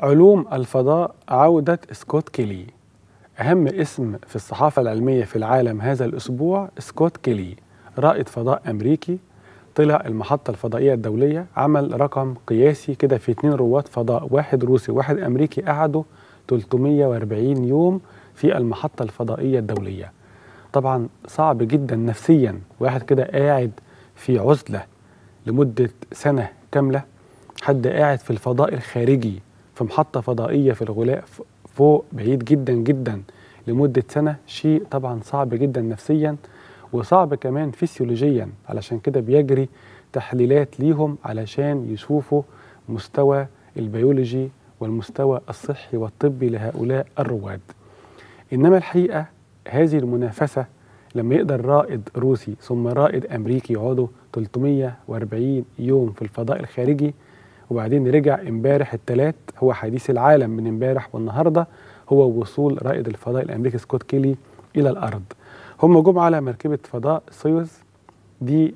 علوم الفضاء عودة سكوت كيلي أهم اسم في الصحافة العلمية في العالم هذا الأسبوع سكوت كيلي رائد فضاء أمريكي طلع المحطة الفضائية الدولية عمل رقم قياسي كده في اتنين رواد فضاء واحد روسي واحد أمريكي قعدوا 340 يوم في المحطة الفضائية الدولية طبعا صعب جدا نفسيا واحد كده قاعد في عزلة لمدة سنة كاملة حد قاعد في الفضاء الخارجي في محطة فضائية في الغلاء فوق بعيد جدا جدا لمدة سنة شيء طبعا صعب جدا نفسيا وصعب كمان فسيولوجيا علشان كده بيجري تحليلات ليهم علشان يشوفوا مستوى البيولوجي والمستوى الصحي والطبي لهؤلاء الرواد إنما الحقيقة هذه المنافسة لما يقدر رائد روسي ثم رائد أمريكي يقعدوا 340 يوم في الفضاء الخارجي وبعدين رجع امبارح الثلاث هو حديث العالم من امبارح والنهارده هو وصول رائد الفضاء الامريكي سكوت كيلي الى الارض هم جم على مركبه فضاء سويوز دي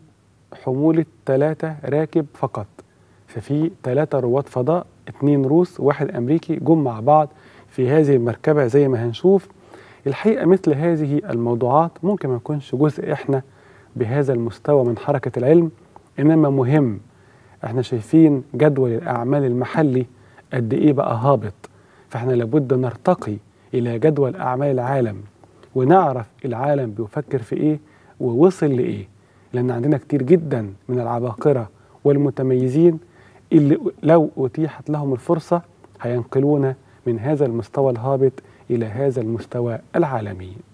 حموله ثلاثه راكب فقط ففي ثلاثه رواد فضاء اثنين روس واحد امريكي جم مع بعض في هذه المركبه زي ما هنشوف الحقيقه مثل هذه الموضوعات ممكن ما يكونش جزء احنا بهذا المستوى من حركه العلم انما مهم احنا شايفين جدول الاعمال المحلي قد ايه بقى هابط فاحنا لابد نرتقي الى جدول اعمال العالم ونعرف العالم بيفكر في ايه ووصل لايه لان عندنا كتير جدا من العباقره والمتميزين اللي لو اتيحت لهم الفرصه هينقلونا من هذا المستوى الهابط الى هذا المستوى العالمي